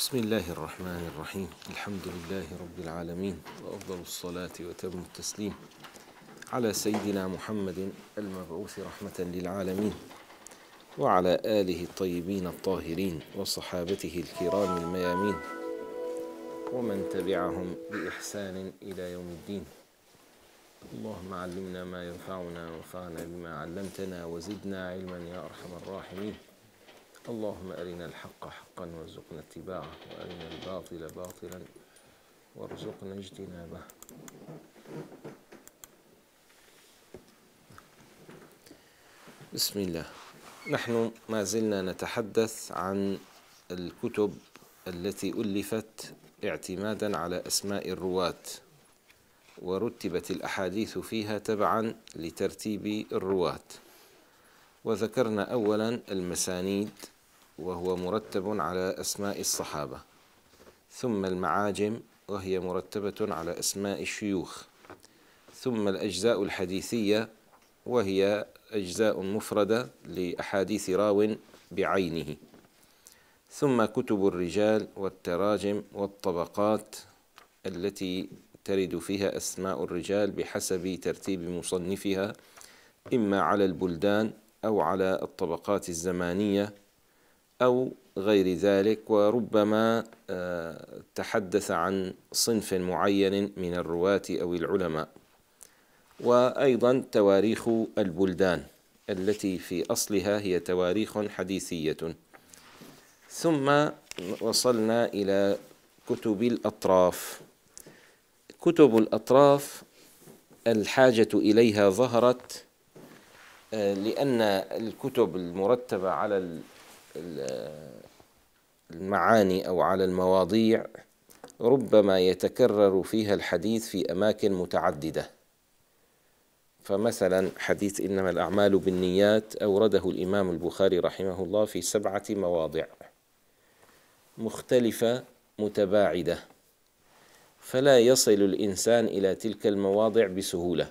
بسم الله الرحمن الرحيم الحمد لله رب العالمين وأفضل الصلاة وتم التسليم على سيدنا محمد المبعوث رحمة للعالمين وعلى آله الطيبين الطاهرين وصحابته الكرام الميامين ومن تبعهم بإحسان إلى يوم الدين اللهم علمنا ما ينفعنا وانفعنا بما علمتنا وزدنا علما يا أرحم الراحمين اللهم أرنا الحق حقا وارزقنا اتباعه وأرنا الباطل باطلا وارزقنا اجتنابه بسم الله نحن ما زلنا نتحدث عن الكتب التي ألفت اعتمادا على أسماء الرواة ورتبت الأحاديث فيها تبعا لترتيب الرواة وذكرنا أولا المسانيد وهو مرتب على أسماء الصحابة ثم المعاجم وهي مرتبة على أسماء الشيوخ ثم الأجزاء الحديثية وهي أجزاء مفردة لأحاديث راو بعينه ثم كتب الرجال والتراجم والطبقات التي ترد فيها أسماء الرجال بحسب ترتيب مصنفها إما على البلدان أو على الطبقات الزمانية أو غير ذلك وربما آه، تحدث عن صنف معين من الرواة أو العلماء وأيضا تواريخ البلدان التي في أصلها هي تواريخ حديثية ثم وصلنا إلى كتب الأطراف كتب الأطراف الحاجة إليها ظهرت آه، لأن الكتب المرتبة على المعاني أو على المواضيع ربما يتكرر فيها الحديث في أماكن متعددة فمثلا حديث إنما الأعمال بالنيات أورده الإمام البخاري رحمه الله في سبعة مواضع مختلفة متباعدة فلا يصل الإنسان إلى تلك المواضع بسهولة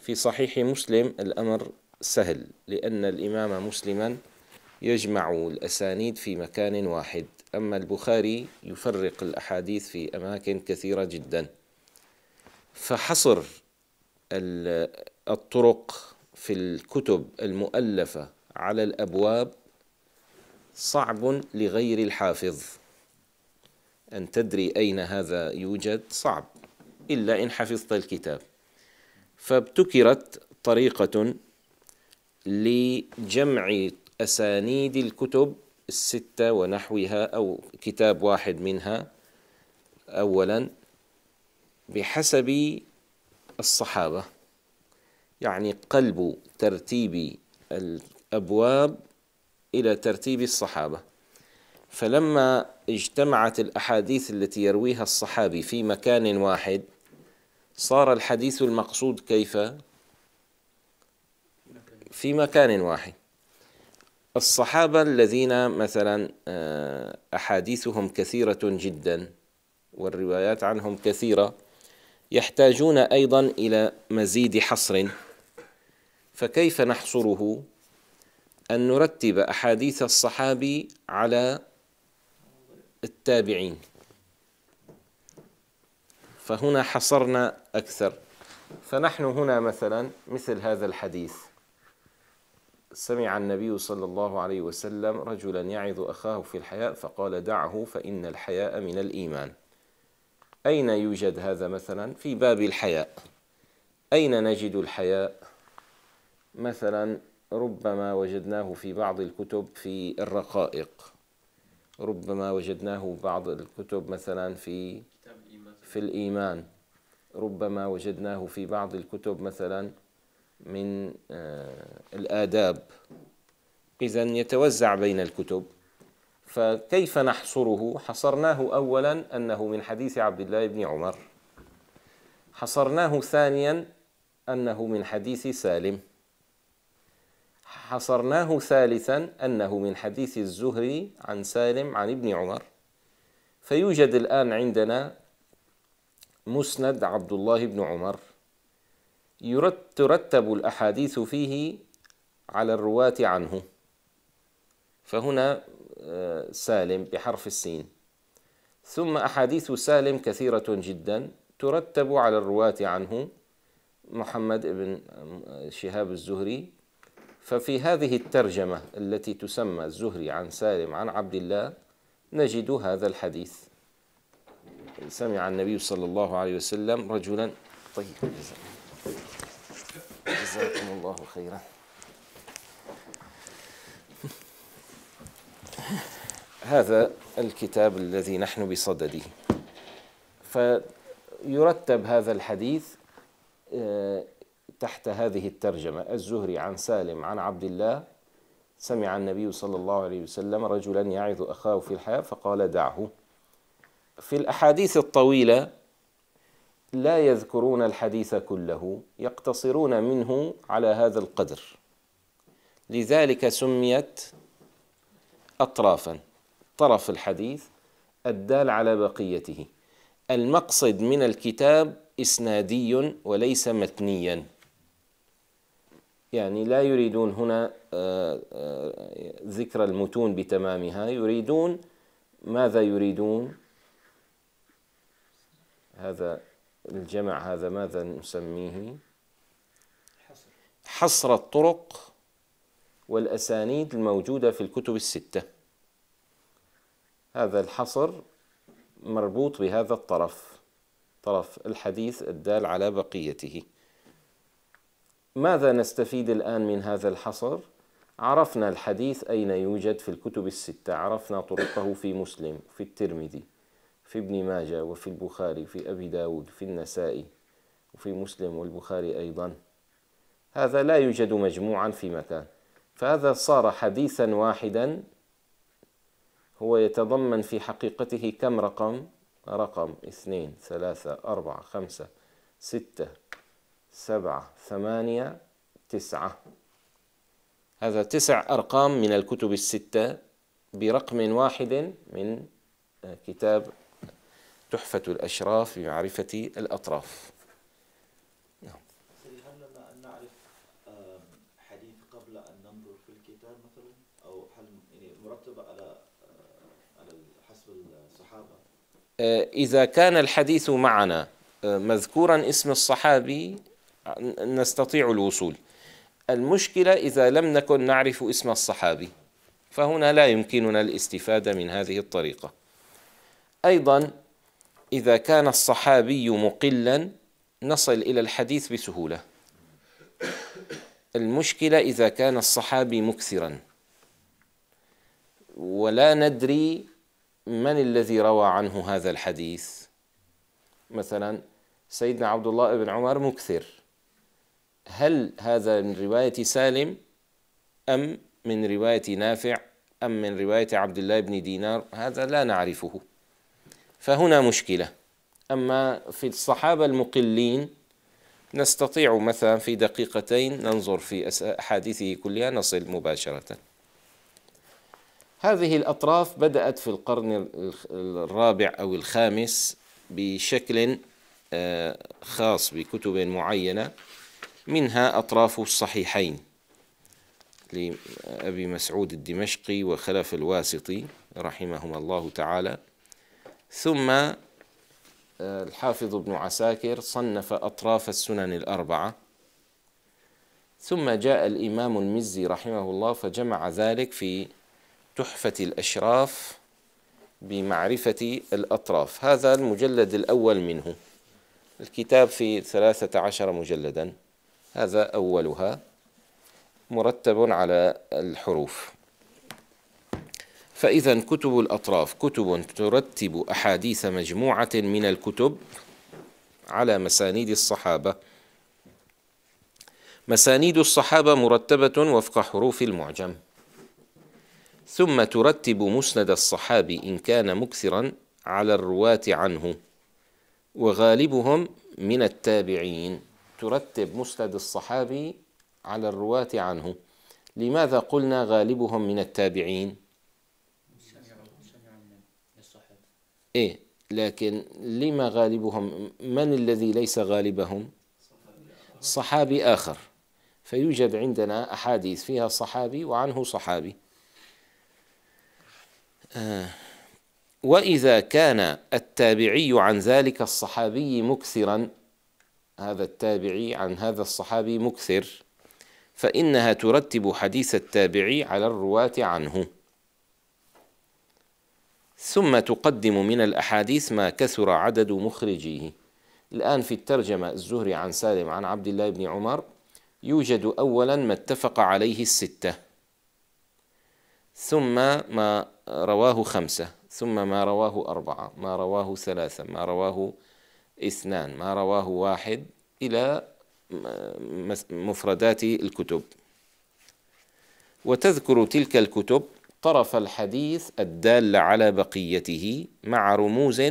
في صحيح مسلم الأمر سهل لأن الإمام مسلما يجمع الأسانيد في مكان واحد أما البخاري يفرق الأحاديث في أماكن كثيرة جدا فحصر الطرق في الكتب المؤلفة على الأبواب صعب لغير الحافظ أن تدري أين هذا يوجد صعب إلا إن حفظت الكتاب فابتكرت طريقة لجمع أسانيد الكتب الستة ونحوها أو كتاب واحد منها أولا بحسب الصحابة يعني قلب ترتيب الأبواب إلى ترتيب الصحابة فلما اجتمعت الأحاديث التي يرويها الصحابي في مكان واحد صار الحديث المقصود كيف في مكان واحد الصحابة الذين مثلا آه، أحاديثهم كثيرة جدا والروايات عنهم كثيرة يحتاجون أيضا إلى مزيد حصر فكيف نحصره أن نرتب أحاديث الصحابي على التابعين فهنا حصرنا أكثر فنحن هنا مثلا مثل هذا الحديث سمع النبي صلى الله عليه وسلم رجلا يعظ اخاه في الحياء فقال دعه فان الحياء من الايمان. اين يوجد هذا مثلا؟ في باب الحياء. اين نجد الحياء؟ مثلا ربما وجدناه في بعض الكتب في الرقائق. ربما وجدناه بعض الكتب مثلا في في الايمان. ربما وجدناه في بعض الكتب مثلا من آه، الآداب إذا يتوزع بين الكتب فكيف نحصره حصرناه أولا أنه من حديث عبد الله بن عمر حصرناه ثانيا أنه من حديث سالم حصرناه ثالثا أنه من حديث الزهري عن سالم عن ابن عمر فيوجد الآن عندنا مسند عبد الله بن عمر ترتب الأحاديث فيه على الرواة عنه فهنا آه، سالم بحرف السين ثم أحاديث سالم كثيرة جدا ترتب على الرواة عنه محمد بن شهاب الزهري ففي هذه الترجمة التي تسمى الزهري عن سالم عن عبد الله نجد هذا الحديث سمع النبي صلى الله عليه وسلم رجلا طيب جزاكم الله خيرا هذا الكتاب الذي نحن بصدده فيرتب هذا الحديث آه، تحت هذه الترجمة الزهري عن سالم عن عبد الله سمع النبي صلى الله عليه وسلم رجلا يعظ أخاه في الحياة فقال دعه في الأحاديث الطويلة لا يذكرون الحديث كله يقتصرون منه على هذا القدر لذلك سميت أطرافا طرف الحديث الدال على بقيته المقصد من الكتاب إسنادي وليس متنيا يعني لا يريدون هنا آه، آه، ذكر المتون بتمامها يريدون ماذا يريدون هذا الجمع هذا ماذا نسميه حصر الطرق والأسانيد الموجودة في الكتب الستة هذا الحصر مربوط بهذا الطرف طرف الحديث الدال على بقيته ماذا نستفيد الآن من هذا الحصر؟ عرفنا الحديث أين يوجد في الكتب الستة عرفنا طرقه في مسلم في الترمذي في ابن ماجه وفي البخاري في أبي داود في النسائي وفي مسلم والبخاري أيضا هذا لا يوجد مجموعا في مكان فهذا صار حديثا واحدا هو يتضمن في حقيقته كم رقم رقم اثنين ثلاثة أربعة خمسة ستة سبعة ثمانية تسعة هذا تسع أرقام من الكتب الستة برقم واحد من كتاب تحفة الأشراف لمعرفة الأطراف نعم. في يعني آه، آه، إذا كان الحديث معنا آه، مذكورا اسم الصحابي نستطيع الوصول المشكلة إذا لم نكن نعرف اسم الصحابي فهنا لا يمكننا الاستفادة من هذه الطريقة أيضا إذا كان الصحابي مقلا نصل إلى الحديث بسهولة المشكلة إذا كان الصحابي مكثرا ولا ندري من الذي روى عنه هذا الحديث مثلا سيدنا عبد الله بن عمر مكثر هل هذا من رواية سالم أم من رواية نافع أم من رواية عبد الله بن دينار هذا لا نعرفه فهنا مشكلة أما في الصحابة المقلين نستطيع مثلا في دقيقتين ننظر في أحاديثه كلها نصل مباشرة هذه الأطراف بدأت في القرن الرابع أو الخامس بشكل آه، خاص بكتب معينة منها أطراف الصحيحين لأبي مسعود الدمشقي وخلف الواسطي رحمهما الله تعالى ثم آه، الحافظ ابن عساكر صنف أطراف السنن الأربعة ثم جاء الإمام المزي رحمه الله فجمع ذلك في تحفة الأشراف بمعرفة الأطراف هذا المجلد الأول منه الكتاب في ثلاثة عشر مجلدا هذا أولها مرتب على الحروف فإذا كتب الأطراف كتب ترتب أحاديث مجموعة من الكتب على مسانيد الصحابة مسانيد الصحابة مرتبة وفق حروف المعجم ثم ترتب مسند الصحابي إن كان مكثرا على الرواة عنه وغالبهم من التابعين ترتب مسند الصحابي على الرواة عنه لماذا قلنا غالبهم من التابعين؟ إيه لكن لما غالبهم من الذي ليس غالبهم صحابي آخر فيوجد عندنا أحاديث فيها صحابي وعنه صحابي آه وإذا كان التابعي عن ذلك الصحابي مكثرا هذا التابعي عن هذا الصحابي مكثر فإنها ترتب حديث التابعي على الرواة عنه ثم تقدم من الأحاديث ما كثر عدد مخرجيه الآن في الترجمة الزهري عن سالم عن عبد الله بن عمر يوجد أولا ما اتفق عليه الستة ثم ما رواه خمسة ثم ما رواه أربعة ما رواه ثلاثة ما رواه اثنان ما رواه واحد إلى مفردات الكتب وتذكر تلك الكتب طرف الحديث الدال على بقيته مع رموز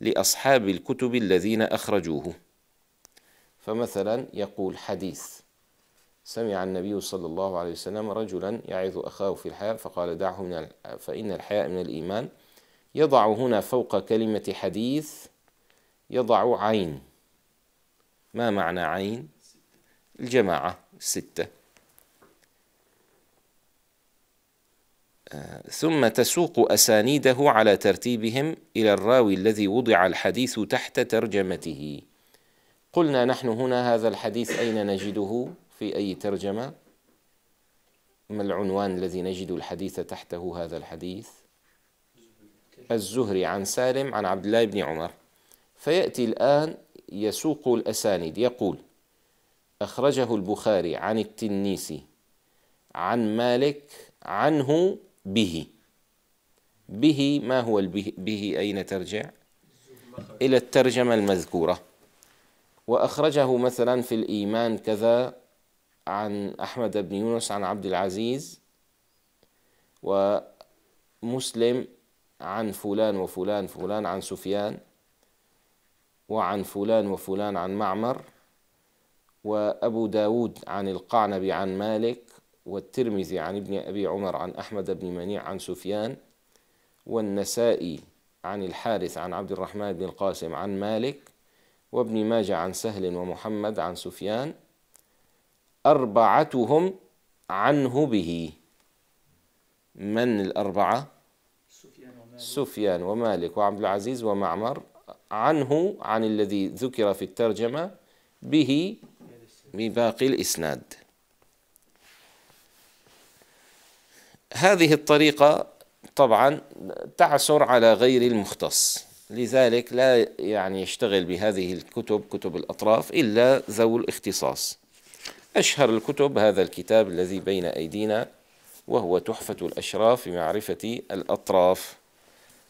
لأصحاب الكتب الذين أخرجوه فمثلا يقول حديث سمع النبي صلى الله عليه وسلم رجلا يعظ أخاه في الحياء فقال دعه من فإن الحياء من الإيمان يضع هنا فوق كلمة حديث يضع عين ما معنى عين الجماعة الستة ثم تسوق اسانيده على ترتيبهم الى الراوي الذي وضع الحديث تحت ترجمته قلنا نحن هنا هذا الحديث اين نجده في اي ترجمه ما العنوان الذي نجد الحديث تحته هذا الحديث الزهري عن سالم عن عبد الله بن عمر فياتي الان يسوق الاسانيد يقول اخرجه البخاري عن التنيسي عن مالك عنه به به ما هو البه به أين ترجع إلى الترجمة المذكورة وأخرجه مثلا في الإيمان كذا عن أحمد بن يونس عن عبد العزيز ومسلم عن فلان وفلان فلان عن سفيان وعن فلان وفلان عن معمر وأبو داود عن القعنبي عن مالك والترمذي عن ابن أبي عمر عن أحمد بن منيع عن سفيان والنسائي عن الحارث عن عبد الرحمن بن القاسم عن مالك وابن ماجه عن سهل ومحمد عن سفيان أربعتهم عنه به من الأربعة سفيان ومالك, سفيان ومالك وعبد العزيز ومعمر عنه عن الذي ذكر في الترجمة به بباقي الإسناد هذه الطريقة طبعا تعسر على غير المختص لذلك لا يعني يشتغل بهذه الكتب كتب الأطراف إلا ذو الاختصاص أشهر الكتب هذا الكتاب الذي بين أيدينا وهو تحفة الأشراف في معرفة الأطراف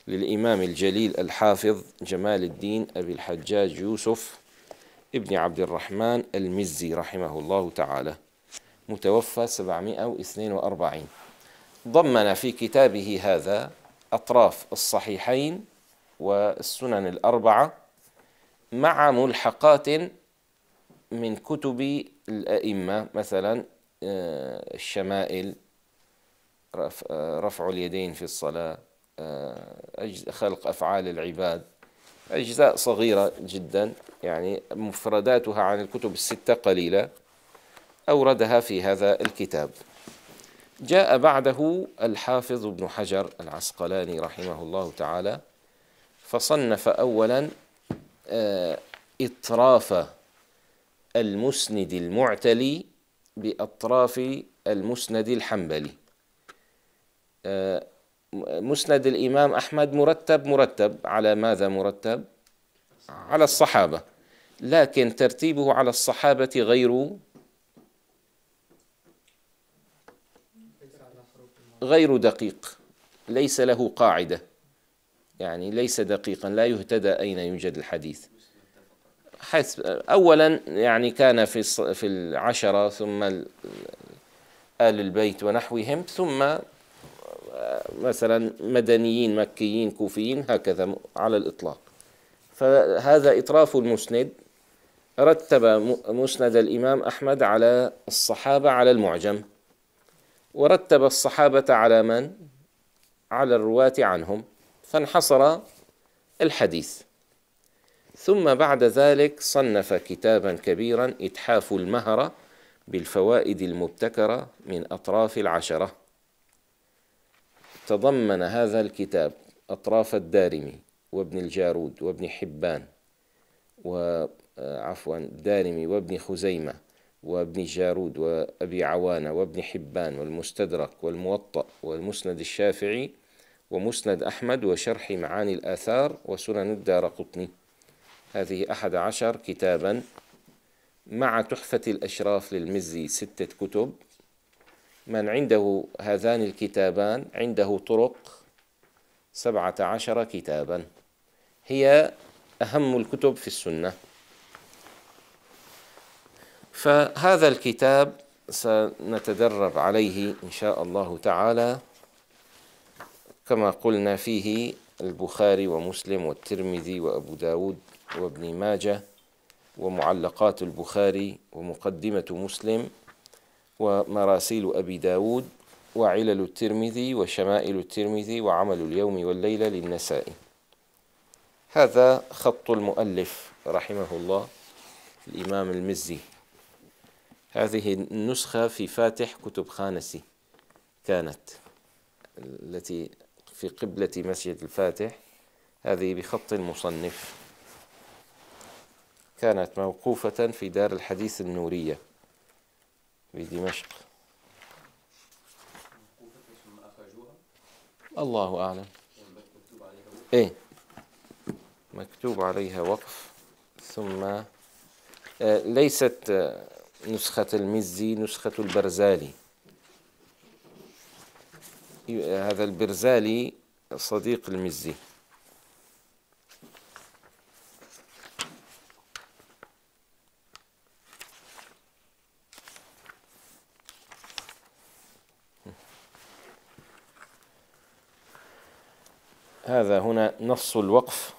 للإمام الجليل الحافظ جمال الدين أبي الحجاج يوسف ابن عبد الرحمن المزي رحمه الله تعالى متوفى 742 ضمن في كتابه هذا أطراف الصحيحين والسنن الأربعة مع ملحقات من كتب الأئمة مثلا آه، الشمائل آه، رفع اليدين في الصلاة آه، خلق أفعال العباد أجزاء صغيرة جدا يعني مفرداتها عن الكتب الستة قليلة أوردها في هذا الكتاب جاء بعده الحافظ ابن حجر العسقلاني رحمه الله تعالى فصنف اولا آه، اطراف المسند المعتلي باطراف المسند الحنبلي آه، مسند الامام احمد مرتب مرتب على ماذا مرتب على الصحابه لكن ترتيبه على الصحابه غير غير دقيق ليس له قاعده يعني ليس دقيقا لا يهتدى اين يوجد الحديث حسب اولا يعني كان في في العشره ثم ال ال البيت ونحوهم ثم مثلا مدنيين مكيين كوفيين هكذا على الاطلاق فهذا اطراف المسند رتب مسند الامام احمد على الصحابه على المعجم ورتب الصحابة على من؟ على الرواة عنهم فانحصر الحديث ثم بعد ذلك صنف كتابا كبيرا إتحاف المهرة بالفوائد المبتكرة من أطراف العشرة تضمن هذا الكتاب أطراف الدارمي وابن الجارود وابن حبان وعفوا آه، الدارمي وابن خزيمة وابن جارود وأبي عوانة وابن حبان والمستدرك والموطأ والمسند الشافعي ومسند أحمد وشرح معاني الآثار وسنن الدار قطني هذه أحد عشر كتابا مع تحفة الأشراف للمزي ستة كتب من عنده هذان الكتابان عنده طرق سبعة عشر كتابا هي أهم الكتب في السنة فهذا الكتاب سنتدرب عليه إن شاء الله تعالى كما قلنا فيه البخاري ومسلم والترمذي وأبو داود وابن ماجه ومعلقات البخاري ومقدمة مسلم ومراسيل أبي داود وعلل الترمذي وشمائل الترمذي وعمل اليوم والليلة للنسائي هذا خط المؤلف رحمه الله الإمام المزي هذه النسخة في فاتح كتب خانسي كانت التي في قبلة مسجد الفاتح هذه بخط المصنف كانت موقوفة في دار الحديث النورية بدمشق الله أعلم إيه مكتوب عليها وقف ثم آه، ليست آه، نسخة المزي نسخة البرزالي هذا البرزالي صديق المزي هذا هنا نص الوقف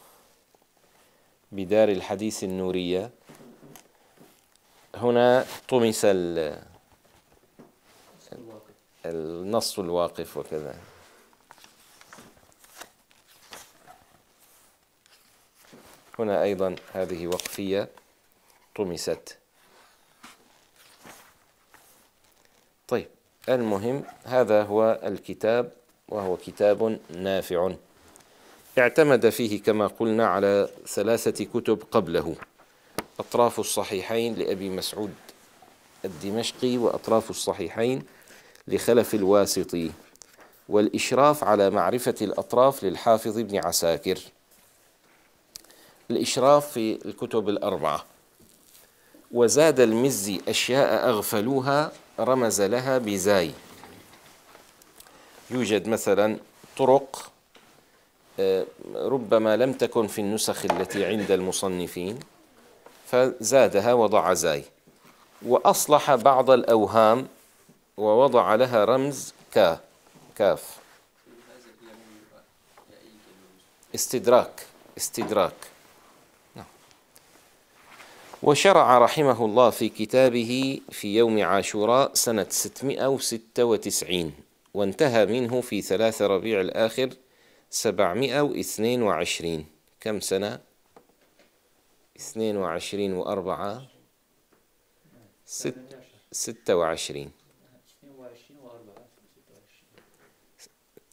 بدار الحديث النوريه هنا طمس النص الواقف وكذا هنا أيضا هذه وقفية طمست طيب المهم هذا هو الكتاب وهو كتاب نافع اعتمد فيه كما قلنا على ثلاثة كتب قبله أطراف الصحيحين لأبي مسعود الدمشقي وأطراف الصحيحين لخلف الواسطي والإشراف على معرفة الأطراف للحافظ ابن عساكر الإشراف في الكتب الأربعة وزاد المزي أشياء أغفلوها رمز لها بزاي يوجد مثلا طرق آه، ربما لم تكن في النسخ التي عند المصنفين فزادها وضع زاي وأصلح بعض الأوهام ووضع لها رمز كا كاف استدراك استدراك نعم. وشرع رحمه الله في كتابه في يوم عاشوراء سنة 696 وانتهى منه في ثلاث ربيع الآخر 722 كم سنة؟ اثنين وعشرين وأربعة ست ستة وعشرين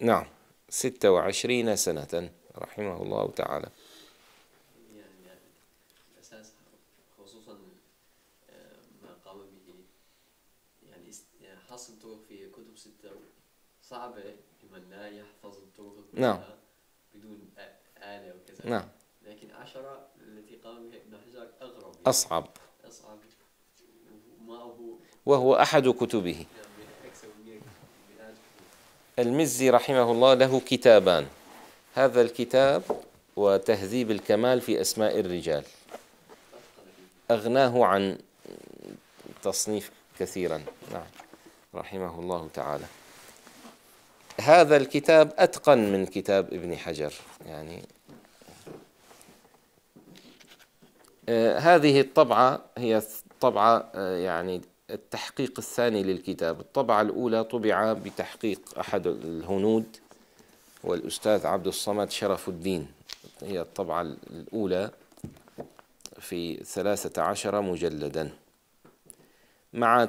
نعم ستة وعشرين سنة رحمه الله تعالى آه، يعني يعني حصل في كتب ستة صعبة لمن لا يحفظ الطرق نعم بدون آلة وكذا نعم لكن عشرة يعني. أصعب أصعب وهو أحد كتبه المزي رحمه الله له كتابان هذا الكتاب وتهذيب الكمال في أسماء الرجال أغناه عن تصنيف كثيرا نعم رحمه الله تعالى هذا الكتاب أتقن من كتاب ابن حجر يعني آه، هذه الطبعة هي طبعة آه، يعني التحقيق الثاني للكتاب الطبعة الأولى طبع بتحقيق أحد الهنود والأستاذ عبد الصمد شرف الدين هي الطبعة الأولى في ثلاثة عشر مجلدا مع